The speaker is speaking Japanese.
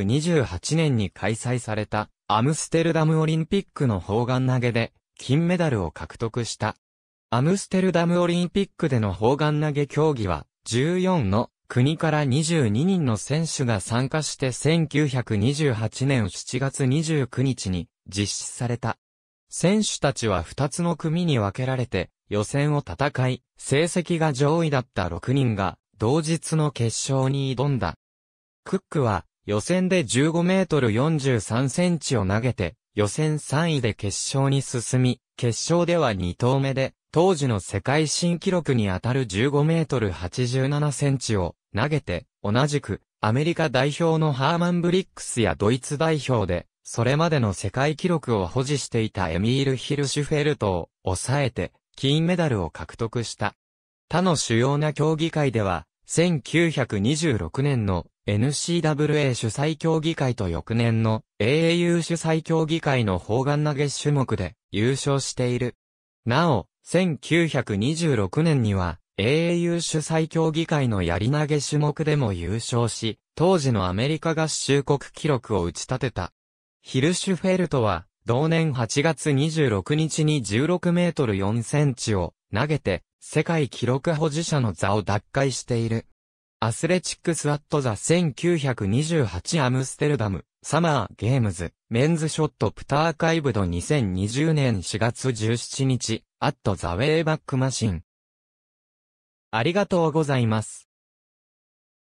28年に開催されたアムステルダムオリンピックの砲丸投げで金メダルを獲得した。アムステルダムオリンピックでの砲丸投げ競技は14の国から22人の選手が参加して1928年7月29日に実施された。選手たちは2つの組に分けられて予選を戦い、成績が上位だった6人が同日の決勝に挑んだ。クックは予選で15メートル43センチを投げて、予選3位で決勝に進み、決勝では2投目で、当時の世界新記録にあたる15メートル87センチを投げて、同じくアメリカ代表のハーマン・ブリックスやドイツ代表で、それまでの世界記録を保持していたエミール・ヒルシュフェルトを抑えて、金メダルを獲得した。他の主要な競技会では、1926年の NCWA 主催協議会と翌年の AAU 主催協議会の砲丸投げ種目で優勝している。なお、1926年には AAU 主催協議会の槍投げ種目でも優勝し、当時のアメリカ合衆国記録を打ち立てた。ヒルシュフェルトは、同年8月26日に16メートル4センチを投げて、世界記録保持者の座を奪回している。アスレチックスアットザ1928アムステルダム、サマーゲームズ、メンズショットプターカイブド2020年4月17日、アットザウェイバックマシン。ありがとうございます。